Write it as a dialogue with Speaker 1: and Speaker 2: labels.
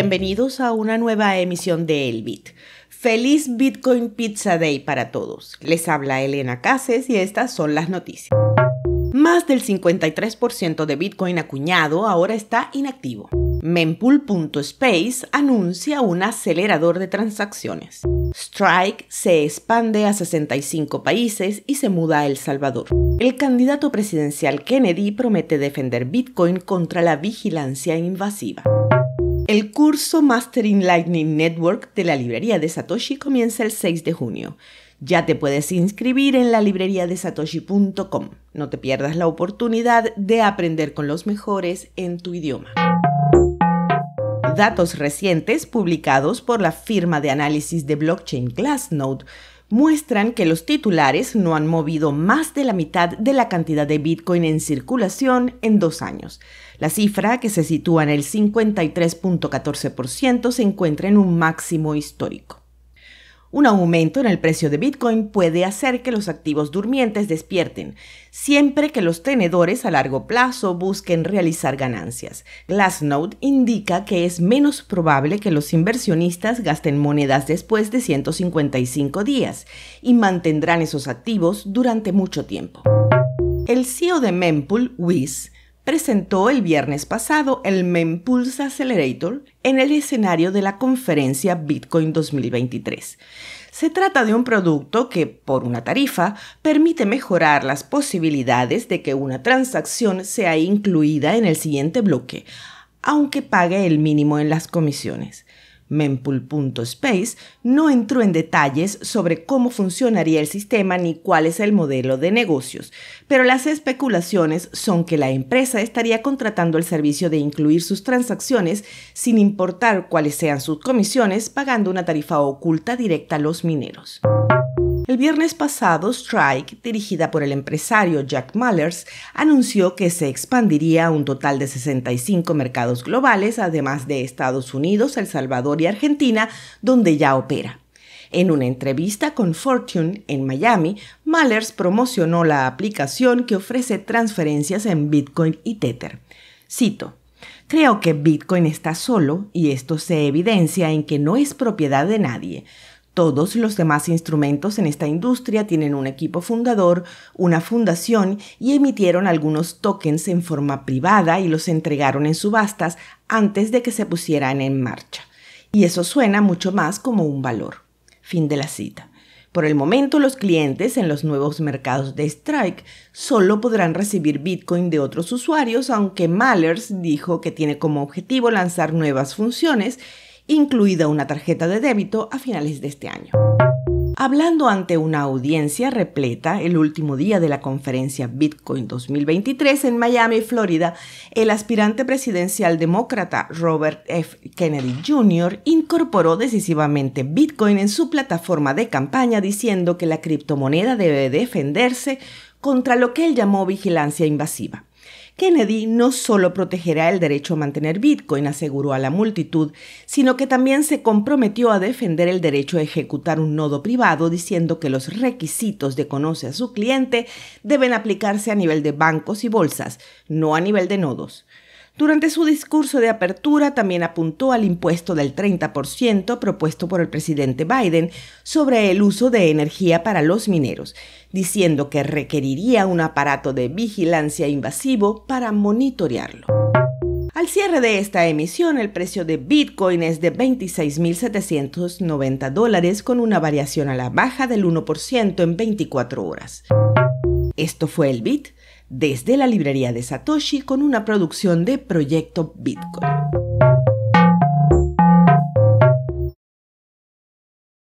Speaker 1: bienvenidos a una nueva emisión de El Bit. Feliz Bitcoin Pizza Day para todos. Les habla Elena Cases y estas son las noticias. Más del 53% de Bitcoin acuñado ahora está inactivo. Mempool.space anuncia un acelerador de transacciones. Strike se expande a 65 países y se muda a El Salvador. El candidato presidencial Kennedy promete defender Bitcoin contra la vigilancia invasiva. El curso Mastering Lightning Network de la librería de Satoshi comienza el 6 de junio. Ya te puedes inscribir en la librería de satoshi.com. No te pierdas la oportunidad de aprender con los mejores en tu idioma. Datos recientes publicados por la firma de análisis de blockchain Glassnode muestran que los titulares no han movido más de la mitad de la cantidad de Bitcoin en circulación en dos años. La cifra, que se sitúa en el 53.14%, se encuentra en un máximo histórico. Un aumento en el precio de Bitcoin puede hacer que los activos durmientes despierten, siempre que los tenedores a largo plazo busquen realizar ganancias. Glassnode indica que es menos probable que los inversionistas gasten monedas después de 155 días y mantendrán esos activos durante mucho tiempo. El CEO de Mempool, Wiz, presentó el viernes pasado el Mempulse Accelerator en el escenario de la conferencia Bitcoin 2023. Se trata de un producto que, por una tarifa, permite mejorar las posibilidades de que una transacción sea incluida en el siguiente bloque, aunque pague el mínimo en las comisiones mempool.space no entró en detalles sobre cómo funcionaría el sistema ni cuál es el modelo de negocios, pero las especulaciones son que la empresa estaría contratando el servicio de incluir sus transacciones sin importar cuáles sean sus comisiones, pagando una tarifa oculta directa a los mineros. El viernes pasado, Strike, dirigida por el empresario Jack Mallers, anunció que se expandiría a un total de 65 mercados globales, además de Estados Unidos, El Salvador y Argentina, donde ya opera. En una entrevista con Fortune en Miami, Mallers promocionó la aplicación que ofrece transferencias en Bitcoin y Tether. Cito, Creo que Bitcoin está solo y esto se evidencia en que no es propiedad de nadie. Todos los demás instrumentos en esta industria tienen un equipo fundador, una fundación y emitieron algunos tokens en forma privada y los entregaron en subastas antes de que se pusieran en marcha. Y eso suena mucho más como un valor. Fin de la cita. Por el momento, los clientes en los nuevos mercados de Strike solo podrán recibir Bitcoin de otros usuarios, aunque Mallers dijo que tiene como objetivo lanzar nuevas funciones incluida una tarjeta de débito a finales de este año. Hablando ante una audiencia repleta el último día de la conferencia Bitcoin 2023 en Miami, Florida, el aspirante presidencial demócrata Robert F. Kennedy Jr. incorporó decisivamente Bitcoin en su plataforma de campaña diciendo que la criptomoneda debe defenderse contra lo que él llamó vigilancia invasiva. Kennedy no solo protegerá el derecho a mantener Bitcoin, aseguró a la multitud, sino que también se comprometió a defender el derecho a ejecutar un nodo privado, diciendo que los requisitos de conoce a su cliente deben aplicarse a nivel de bancos y bolsas, no a nivel de nodos. Durante su discurso de apertura también apuntó al impuesto del 30% propuesto por el presidente Biden sobre el uso de energía para los mineros, diciendo que requeriría un aparato de vigilancia invasivo para monitorearlo. Al cierre de esta emisión, el precio de Bitcoin es de 26.790 dólares con una variación a la baja del 1% en 24 horas. Esto fue el Bit desde la librería de Satoshi con una producción de Proyecto Bitcoin.